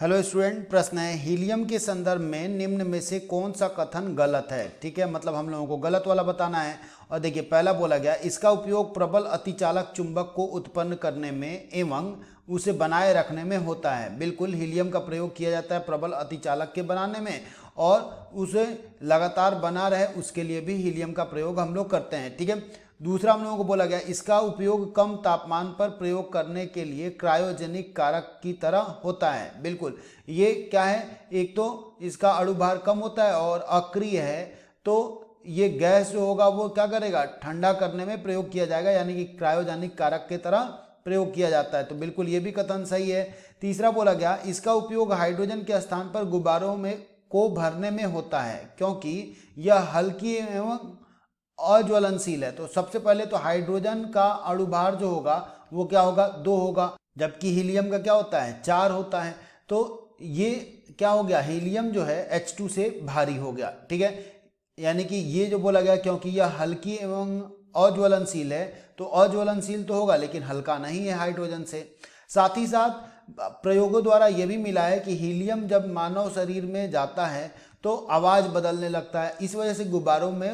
hello student प्रश्न है helium के संदर्भ में निम्न में से कौन सा कथन गलत है ठीक है मतलब हम लोगों को गलत वाला बताना है और देखिए पहला बोला गया इसका उपयोग प्रबल अतिचालक चुंबक को उत्पन्न करने में एवं उसे बनाए रखने में होता है बिल्कुल हीलियम का प्रयोग किया जाता है प्रबल अतिचालक के बनाने में और उसे लगातार बना रहे उसके लिए भी हीलियम का प्रयोग हम लोग करते हैं ठीक है दूसरा हम लोगों को बोला गया इसका उपयोग कम तापमान पर प्रयोग करने के लिए क्रायोजेनिक कारक की तरह होता है बिल्कुल ये क्या है एक तो इसका अड़ुभार कम होता है और अक्रिय है तो ये गैस जो होगा वो क्या करेगा ठंडा करने में प्रयोग किया जाएगा यानी कि क्रायोजेनिक कारक के तरह प्रयोग किया जाता है तो बिल्कुल ये भी कथन सही है तीसरा बोला गया इसका उपयोग हाइड्रोजन के स्थान पर गुब्बारों में को भरने में होता है क्योंकि यह हल्की एवं अज्वलनशील है तो सबसे पहले तो हाइड्रोजन का अणुभार जो होगा वो क्या होगा दो होगा जबकि हीलियम का क्या होता है चार होता है तो ये क्या हो गया हीलियम जो है H2 से भारी हो गया ठीक है यानी कि ये जो बोला गया क्योंकि यह हल्की एवं अज्वलनशील है तो अज्वलनशील तो होगा लेकिन हल्का नहीं है हाइड्रोजन से साथ ही साथ प्रयोगों द्वारा यह भी मिला है कि हीलियम जब मानव शरीर में जाता है तो आवाज़ बदलने लगता है इस वजह से गुब्बारों में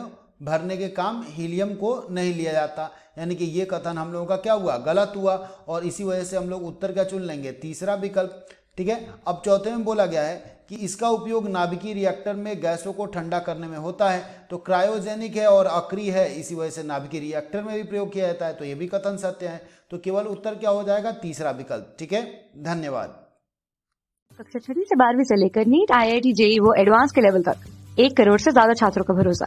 भरने के काम हीलियम को नहीं लिया जाता यानी कि ये कथन हम लोगों का क्या हुआ गलत हुआ और इसी वजह से हम लोग उत्तर क्या चुन लेंगे तीसरा विकल्प ठीक है अब चौथे में बोला गया है कि इसका उपयोग नाभिकीय रिएक्टर में गैसों को ठंडा करने में होता है तो क्रायोजेनिक है और अक्री है इसी वजह से नाभिकीय रिएक्टर में भी प्रयोग किया जाता है तो ये भी कथन सत्य है तो केवल उत्तर क्या हो जाएगा तीसरा विकल्प ठीक है धन्यवाद कक्षा छठी से बारहवीं से लेकर NEET I I T JEE वो एडवांस के लेवल तक एक करोड़ से ज्यादा छात्रों का भरोसा